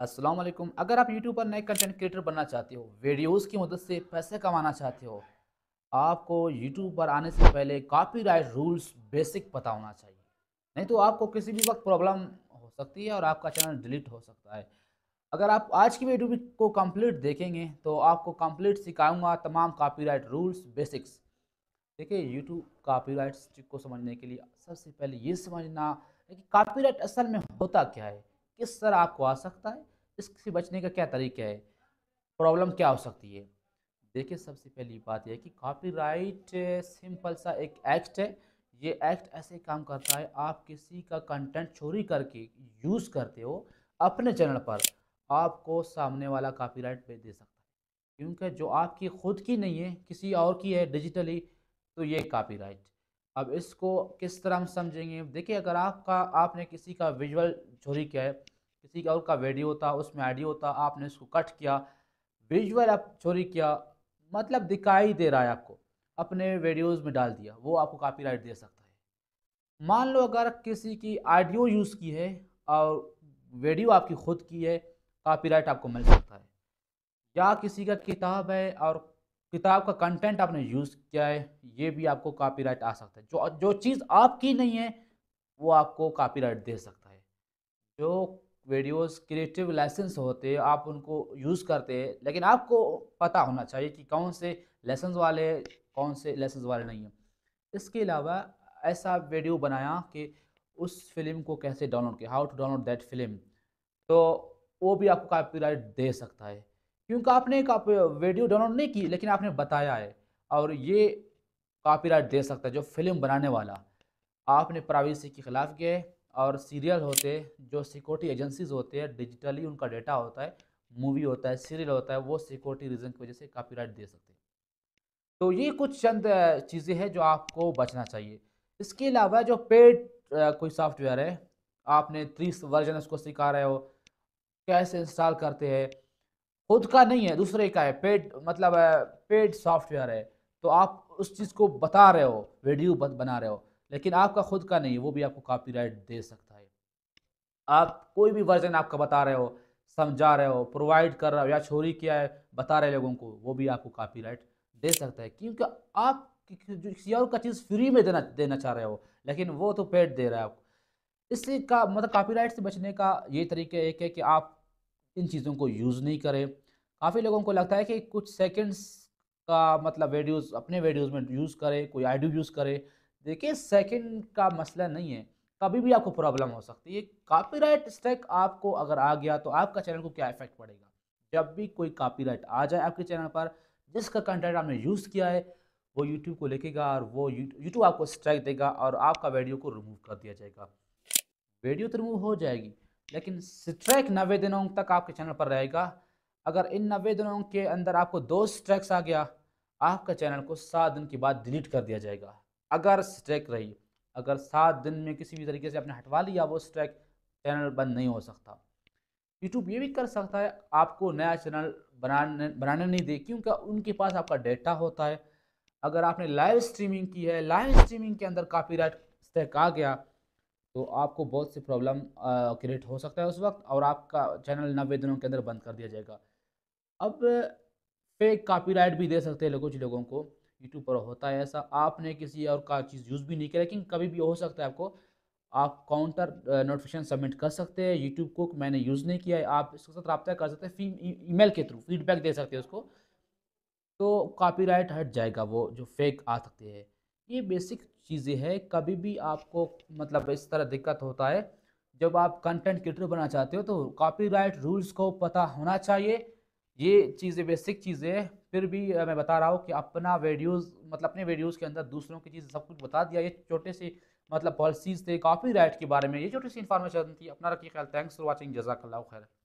असलम अगर आप YouTube पर नए कंटेंट क्रिएटर बनना चाहते हो वीडियोस की मदद से पैसे कमाना चाहते हो आपको YouTube पर आने से पहले कॉपीराइट रूल्स बेसिक पता होना चाहिए नहीं तो आपको किसी भी वक्त प्रॉब्लम हो सकती है और आपका चैनल डिलीट हो सकता है अगर आप आज की वीडियो को कंप्लीट देखेंगे तो आपको कंप्लीट सिखाऊंगा तमाम कॉपीराइट रूल्स बेसिक्स देखिए यूट्यूब कॉपीराइट को समझने के लिए सबसे पहले ये समझना है कि कॉपीराइट असल में होता क्या है किस तरह आपको आ सकता है इससे बचने का क्या तरीका है प्रॉब्लम क्या हो सकती है देखिए सबसे पहली बात यह कि कॉपीराइट सिंपल सा एक एक्ट है ये एक्ट ऐसे काम करता है आप किसी का कंटेंट चोरी करके यूज़ करते हो अपने चैनल पर आपको सामने वाला कॉपीराइट राइट दे सकता है क्योंकि जो आपकी खुद की नहीं है किसी और की है डिजिटली तो ये कॉपीराइट अब इसको किस तरह हम समझेंगे देखिए अगर आपका आपने किसी का विजुअल चोरी किया है किसी का और का वीडियो था उसमें आइडियो था आपने उसको कट किया विजुअल आप चोरी किया मतलब दिखाई दे रहा है आपको अपने वीडियोस में डाल दिया वो आपको कॉपीराइट दे सकता है मान लो अगर किसी की आइडियो यूज़ की है और वीडियो आपकी खुद की है कॉपीराइट आपको मिल सकता है या किसी का किताब है और किताब का कंटेंट आपने यूज़ किया है ये भी आपको कॉपीराइट आ सकता है जो जो चीज़ आपकी नहीं है वो आपको कॉपीराइट दे सकता है जो वीडियोस क्रिएटिव लाइसेंस होते हैं आप उनको यूज़ करते हैं लेकिन आपको पता होना चाहिए कि कौन से लेसन वाले कौन से लेसन वाले नहीं हैं इसके अलावा ऐसा वीडियो बनाया कि उस फिल्म को कैसे डाउनलोड किया how to download that film तो वो भी आपको कॉपीराइट दे सकता है क्योंकि आपने एक आप वीडियो डाउनलोड नहीं की लेकिन आपने बताया है और ये कॉपीराइट दे सकता है जो फिल्म बनाने वाला आपने प्राइवेसी के खिलाफ गए और सीरियल होते जो सिक्योरिटी एजेंसीज होते हैं डिजिटली उनका डेटा होता है मूवी होता है सीरियल होता है वो सिक्योरिटी रीज़न की वजह से कॉपीराइट दे सकते हैं तो ये कुछ चंद चीज़ें हैं जो आपको बचना चाहिए इसके अलावा जो पेड कोई सॉफ्टवेयर है आपने तीस वर्जन उसको सिखा रहे हो कैसे इंस्टॉल करते हैं खुद का नहीं है दूसरे का है पेड मतलब पेड सॉफ्टवेयर है तो आप उस चीज़ को बता रहे हो वीडियो बना रहे हो लेकिन आपका खुद का नहीं वो भी आपको कॉपीराइट दे सकता है आप कोई भी वर्जन आपका बता रहे हो समझा रहे हो प्रोवाइड कर रहे हो या चोरी किया है बता रहे लोगों को वो भी आपको कॉपीराइट दे सकता है क्योंकि आप किसी और का चीज़ फ्री में देना देना चाह रहे हो लेकिन वो तो पेड दे रहा है आपको इसलिए का मतलब कॉपीराइट से बचने का ये तरीका एक है कि आप इन चीज़ों को यूज़ नहीं करें काफ़ी लोगों को लगता है कि कुछ सेकेंड्स का मतलब वीडियोस अपने वीडियोस में यूज़ करें कोई आइडियो यूज़ करें देखिए सेकंड का मसला नहीं है कभी भी आपको प्रॉब्लम हो सकती है कॉपीराइट स्ट्राइक आपको अगर आ गया तो आपका चैनल को क्या इफेक्ट पड़ेगा जब भी कोई राइट आ जाए आपके चैनल पर जिसका कंटेंट आपने यूज़ किया है वो यूट्यूब को लिखेगा और वो यूट्यूब आपको स्ट्राइक देगा और आपका वीडियो को रिमूव कर दिया जाएगा वीडियो तो रिमूव हो जाएगी लेकिन स्ट्रैक नबे दिनों तक आपके चैनल पर रहेगा अगर इन नबे दिनों के अंदर आपको दो स्ट्रैक्स आ गया आपका चैनल को सात दिन के बाद डिलीट कर दिया जाएगा अगर स्ट्रैक रही अगर सात दिन में किसी भी तरीके से आपने हटवा लिया वो स्ट्रैक चैनल बंद नहीं हो सकता यूट्यूब ये भी कर सकता है आपको नया चैनल बनाने बनाने नहीं दे क्योंकि उनके पास आपका डेटा होता है अगर आपने लाइव स्ट्रीमिंग की है लाइव स्ट्रीमिंग के अंदर काफ़ी राइट स्ट्रैक आ गया तो आपको बहुत सी प्रॉब्लम क्रिएट हो सकता है उस वक्त और आपका चैनल नब्बे दिनों के अंदर बंद कर दिया जाएगा अब फेक कॉपीराइट भी दे सकते हैं कुछ लोगों को यूट्यूब पर होता है ऐसा आपने किसी और का चीज़ यूज़ भी नहीं किया लेकिन कभी भी हो सकता है आपको आप काउंटर नोटिफिकेशन सबमिट कर सकते हैं यूट्यूब को मैंने यूज़ नहीं किया है आप इसके साथ रब्ता कर सकते हैं फिर ईमेल e, के थ्रू फीडबैक दे सकते हैं उसको तो कॉपीराइट हट जाएगा वो जो फेक आ सकते हैं ये बेसिक चीज़ें हैं कभी भी आपको मतलब इस तरह दिक्कत होता है जब आप कंटेंट क्रिएटर बनना चाहते हो तो कॉपीराइट रूल्स को पता होना चाहिए ये चीज़ें बेसिक चीज़ें हैं फिर भी मैं बता रहा हूँ कि अपना वीडियोस मतलब अपने वीडियोस के अंदर दूसरों की चीज़ें सब कुछ बता दिया ये छोटे से मतलब पॉलिसीज़ थे कॉपीराइट के बारे में ये छोटी सी इन्फॉर्मेशन थी अपना रखिए ख्याल थैंक्स फॉर वॉचिंग जजाकल्ला खैर